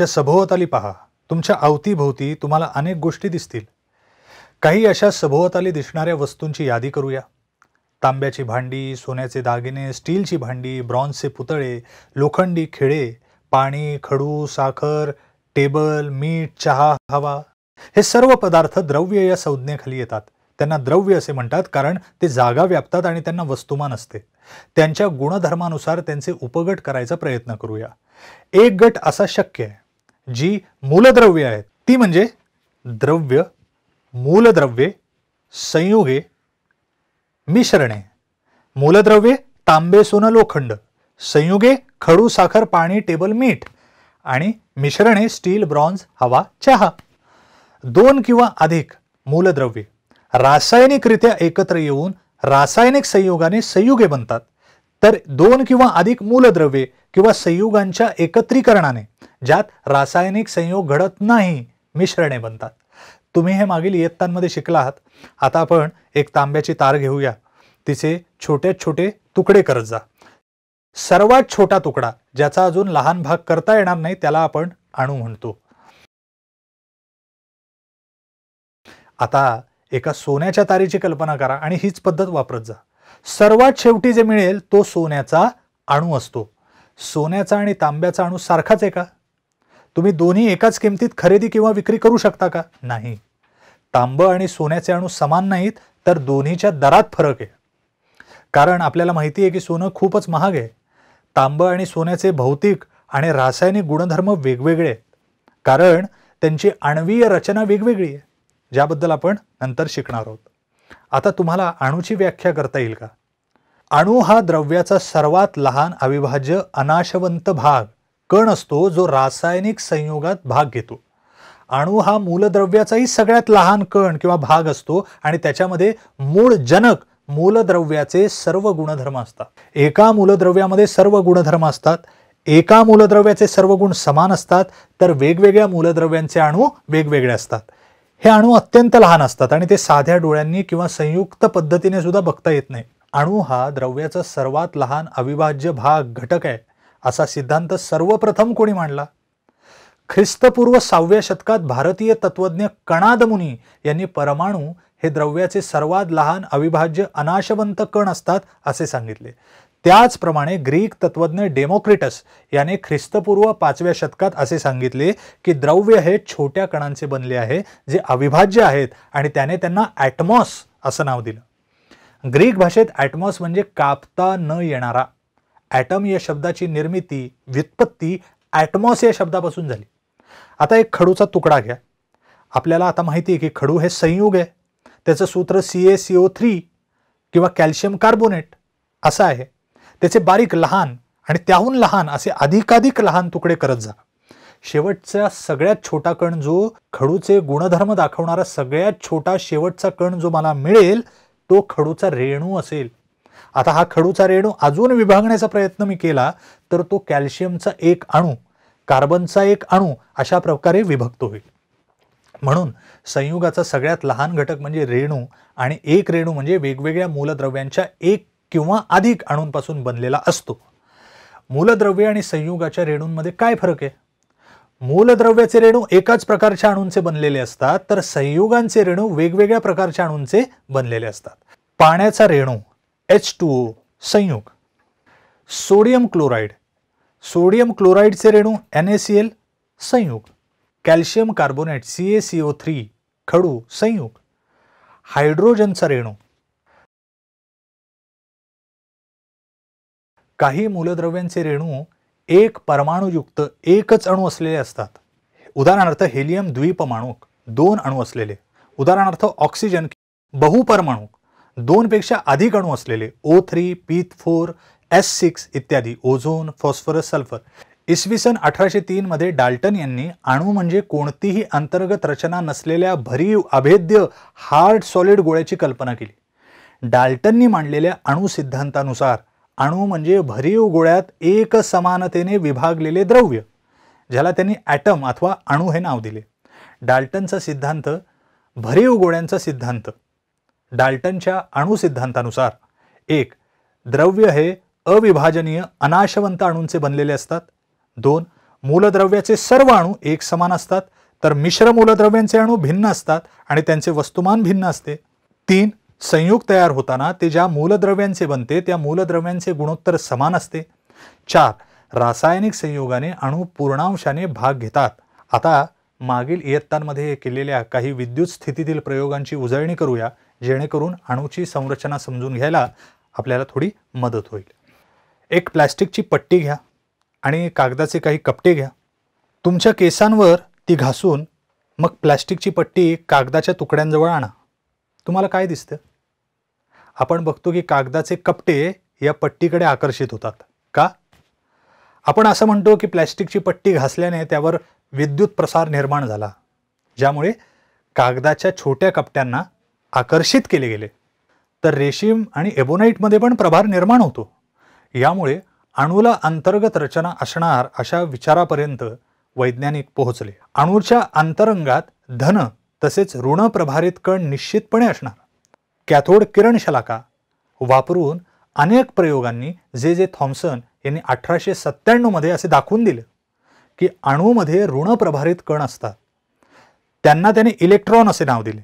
तुमच्या सभोवताली पहा तुमच्या अवतीभोवती तुम्हाला अनेक गोष्टी दिसतील काही अशा सभोवताली दिसणाऱ्या वस्तूंची यादी करूया तांब्याची भांडी सोन्याचे दागिने स्टीलची भांडी ब्रॉन्झचे पुतळे लोखंडी खिळे पाणी खडू साखर टेबल मीठ चहा हवा हे सर्व पदार्थ द्रव्य या संज्ञेखाली येतात त्यांना द्रव्य असे म्हणतात कारण ते जागा व्यापतात आणि त्यांना वस्तुमान असते त्यांच्या गुणधर्मानुसार त्यांचे उपगट करायचा प्रयत्न करूया एक गट असा शक्य आहे जी मूलद्रव्य आहेत ती म्हणजे द्रव्य मूलद्रव्ये संयुगे मिश्रणे मूलद्रव्ये तांबे सोनं लोखंड संयुगे खडू साखर पाणी टेबल मीठ आणि मिश्रणे स्टील ब्रॉन्झ हवा चहा दोन किंवा अधिक मूलद्रव्ये रासायनिकरित्या एकत्र येऊन रासायनिक संयोगाने संयुगे बनतात तर दोन किंवा अधिक मूलद्रव्ये किंवा संयुगांच्या एकत्रीकरणाने ज्यात रासायनिक संयोग घडत नाही मिश्रणे बनतात तुम्ही हे मागील इयत्तांमध्ये शिकला आहात आता आपण एक तांब्याची तार घेऊया तिचे छोटे छोटे तुकडे करत जा सर्वात छोटा तुकडा ज्याचा अजून लहान भाग करता येणार नाही त्याला आपण अणू म्हणतो आता एका सोन्याच्या तारीची कल्पना करा आणि हीच पद्धत वापरत जा सर्वात शेवटी जे मिळेल तो सोन्याचा अणू असतो सोन्याचा आणि तांब्याचा अणू सारखाच आहे का तुम्ही दोन्ही एकाच किमतीत खरेदी किंवा विक्री करू शकता का नाही तांब आणि सोन्याचे अणू समान नाहीत तर दोन्हीच्या दरात फरक आहे कारण आपल्याला माहिती आहे की सोनं खूपच महाग आहे तांब आणि सोन्याचे भौतिक आणि रासायनिक गुणधर्म वेगवेगळे आहेत कारण त्यांची आणवीय रचना वेगवेगळी आहे ज्याबद्दल आपण नंतर शिकणार आहोत आता तुम्हाला अणूची व्याख्या करता येईल का अणू हा द्रव्याचा सर्वात लहान अविभाज्य अनाशवंत भाग कण असतो जो रासायनिक संयोगात भाग घेतो अणू हा मूलद्रव्याचाही सगळ्यात लहान कण किंवा भाग असतो आणि त्याच्यामध्ये मूळ जनक मूलद्रव्याचे सर्व गुणधर्म असतात एका मूलद्रव्यामध्ये सर्व गुणधर्म असतात एका मूलद्रव्याचे सर्व गुण समान असतात तर वेगवेगळ्या मूलद्रव्यांचे अणू वेगवेगळे असतात हे अणू अत्यंत लहान असतात आणि ते साध्या डोळ्यांनी किंवा संयुक्त पद्धतीने सुद्धा बघता येत नाही अणू हा द्रव्याचा सर्वात लहान अविभाज्य भाग घटक आहे असा सिद्धांत सर्वप्रथम कोणी मांडला ख्रिस्तपूर्व सहाव्या शतकात भारतीय तत्वज्ञ कणादमुनी यांनी परमाणू हे द्रव्याचे सर्वात लहान अविभाज्य अनाशवंत कण असतात असे सांगितले त्याचप्रमाणे ग्रीक तत्वज्ञ डेमोक्रिटस याने ख्रिस्तपूर्व पाचव्या शतकात असे सांगितले की द्रव्य हे छोट्या कणांचे बनले आहे जे अविभाज्य आहेत आणि त्याने त्यांना ॲटमॉस असं नाव दिलं ग्रीक भाषेत ॲटमॉस म्हणजे कापता न येणारा ॲटम या शब्दाची निर्मिती व्युत्पत्ती ॲटमॉस या शब्दापासून झाली आता एक खडूचा तुकडा घ्या आपल्याला आता माहिती आहे की खडू हे संयुग आहे त्याचं सूत्र C A C O three किंवा कॅल्शियम कार्बोनेट असं आहे त्याचे बारीक लहान आणि त्याहून लहान असे अधिकाधिक लहान तुकडे करत जा शेवटचा सगळ्यात छोटा कण जो खडूचे गुणधर्म दाखवणारा सगळ्यात छोटा शेवटचा कण जो मला मिळेल तो खडूचा रेणू असेल आता हा खडूचा रेणू अजून विभागण्याचा प्रयत्न मी केला तर तो कॅल्शियमचा एक अणू कार्बनचा एक अणू अशा प्रकारे विभक्त होईल म्हणून संयुगाचा सगळ्यात लहान घटक म्हणजे रेणू आणि एक रेणू म्हणजे वेगवेगळ्या मूलद्रव्यांच्या एक किंवा अधिक अणूंपासून बनलेला असतो मूलद्रव्य आणि संयुगाच्या रेणूंमध्ये काय फरक आहे मूलद्रव्याचे रेणू एकाच प्रकारच्या अणूंचे बनलेले असतात तर संयुगांचे रेणू वेगवेगळ्या प्रकारच्या अणूंचे बनलेले असतात पाण्याचा रेणू एच टू ओ संयुग सोडियम क्लोराईड सोडियम क्लोराईडचे रेणू एन ए सी एल संयुग calcium carbonate C A C O three खडू संयुग हायड्रोजनचा रेणू काही मूलद्रव्यांचे रेणू एक परमाणुयुक्त एकच अणु असलेले असतात उदाहरणार्थ हेलियम द्विपमाणूक दोन अणू असलेले उदाहरणार्थ ऑक्सिजन बहुपरमाणूक दोनपेक्षा अधिक अणू असलेले O three P four S six इत्यादी ओझोन फॉस्फरस सल्फर इसवी सन अठराशे तीनमध्ये डाल्टन यांनी अणू म्हणजे कोणतीही अंतर्गत रचना नसलेल्या भरीव अभेद्य हार्ड सॉलिड गोळ्याची कल्पना केली डाल्टननी मांडलेल्या अणु सिद्धांतानुसार अणू म्हणजे भरीव गोळ्यात एक समानतेने विभागलेले द्रव्य ज्याला त्यांनी ॲटम अथवा अणू हे नाव दिले डाल्टनचा सिद्धांत भरीव गोळ्यांचा सिद्धांत डाल्टनच्या अणुसिद्धांतानुसार एक द्रव्य हे अविभाजनीय अनाशवंत अणूंचे बनलेले असतात दोन मूलद्रव्याचे सर्व अणू एक समान असतात तर मिश्र मूलद्रव्यांचे अणू भिन्न असतात आणि त्यांचे वस्तुमान भिन्न असते तीन संयुग तयार होताना ते ज्या मूलद्रव्यांचे बनते त्या मूलद्रव्यांचे गुणोत्तर समान असते चार रासायनिक संयोगाने अणू पूर्णांशाने भाग घेतात आता मागील इयत्तांमध्ये केलेल्या काही विद्युत स्थितीतील प्रयोगांची उजळणी करूया जेणेकरून अणूची संरचना समजून घ्यायला आपल्याला थोडी मदत होईल एक प्लॅस्टिकची पट्टी घ्या आणि कागदाचे काही कपटे घ्या तुमच्या केसांवर ती घासून मग प्लॅस्टिकची पट्टी कागदाच्या तुकड्यांजवळ आणा तुम्हाला काय दिसतं आपण बघतो की कागदाचे कपटे या पट्टीकडे आकर्षित होतात का आपण असं म्हणतो की प्लॅस्टिकची पट्टी घासल्याने त्यावर विद्युत प्रसार निर्माण झाला ज्यामुळे कागदाच्या छोट्या कपट्यांना आकर्षित केले गेले तर रेशीम आणि एबोनाईटमध्ये पण प्रभार निर्माण होतो यामुळे अणूला अंतर्गत रचना असणार अशा विचारापर्यंत वैज्ञानिक पोहोचले अणूच्या अंतरंगात धन तसेच ऋण प्रभारित कण निश्चितपणे असणार कॅथोड किरण शलाका वापरून अनेक प्रयोगांनी जे जे थॉम्सन यांनी अठराशे सत्त्याण्णवमध्ये असे दाखवून दिलं की अणूमध्ये ऋण प्रभारित कण असतात त्यांना त्याने इलेक्ट्रॉन असे नाव दिले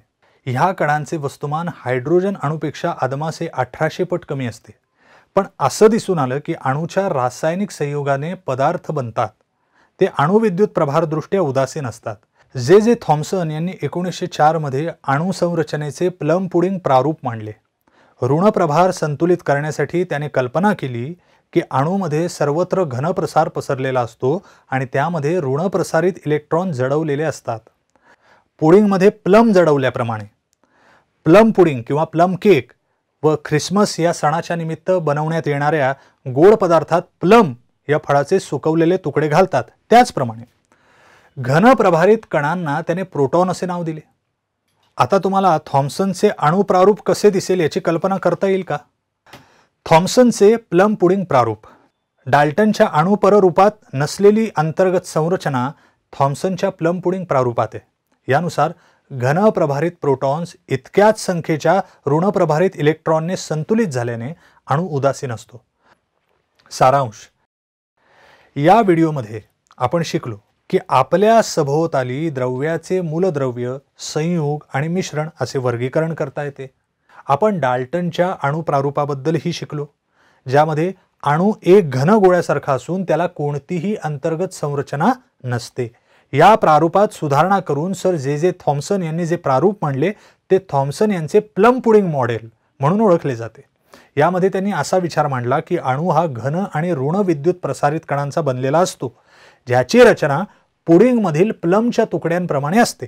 ह्या कणांचे वस्तुमान हायड्रोजन अणूपेक्षा अदमासे अठराशे पट कमी असते पण असं दिसून आलं की अणूच्या रासायनिक संयोगाने पदार्थ बनतात ते अणुविद्युत प्रभारदृष्ट्या उदासीन असतात जे जे थॉम्सन यांनी एकोणीसशे चारमध्ये अणुसंरचनेचे प्लम पुडिंग प्रारूप मांडले ऋणप्रभार संतुलित करण्यासाठी त्याने कल्पना केली की अणूमध्ये सर्वत्र घनप्रसार पसरलेला असतो आणि त्यामध्ये ऋणप्रसारित इलेक्ट्रॉन जडवलेले असतात पुडिंगमध्ये प्लम जडवल्याप्रमाणे प्लम पुडिंग किंवा प्लम केक व ख्रिसमस या सणाच्या निमित्त बनवण्यात येणाऱ्या गोड पदार्थात प्लम या फळाचे सुकवलेले तुकडे घालतात त्याचप्रमाणे घनप्रभारित कणांना त्याने प्रोटॉन असे नाव दिले आता तुम्हाला थॉम्सनचे अणुप्रारूप कसे दिसेल याची कल्पना करता येईल का थॉम्सनचे प्लम पुडिंग प्रारूप डाल्टनच्या अणुपररूपात नसलेली अंतर्गत संरचना थॉम्सनच्या प्लम पुडिंग प्रारूपात आहे यानुसार घनप्रभारित प्रोटॉन्स इतक्याच संख्येच्या ऋणप्रभारित इलेक्ट्रॉनने संतुलित झाल्याने अणु उदासीन असतो सारांश या व्हिडिओमध्ये आपण शिकलो की आपल्या सभोवताली द्रव्याचे मूलद्रव्य संयुग आणि मिश्रण असे वर्गीकरण करता येते आपण डाल्टनच्या प्रारूपाबद्दलही शिकलो ज्यामध्ये अणू एक घन गोळ्यासारखा असून त्याला कोणतीही अंतर्गत संरचना नसते या प्रारूपात सुधारणा करून सर जे जे थॉम्सन यांनी जे प्रारूप मांडले ते थॉम्सन यांचे प्लम पुडिंग मॉडेल म्हणून ओळखले जाते यामध्ये त्यांनी असा विचार मांडला की अणू हा घन आणि ऋण विद्युत प्रसारित कणांचा बनलेला असतो ज्याची रचना पुडिंगमधील प्लमच्या तुकड्यांप्रमाणे असते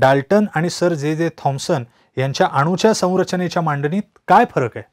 डाल्टन आणि सर जे जे थॉम्सन यांच्या अणूच्या संरचनेच्या मांडणीत काय फरक आहे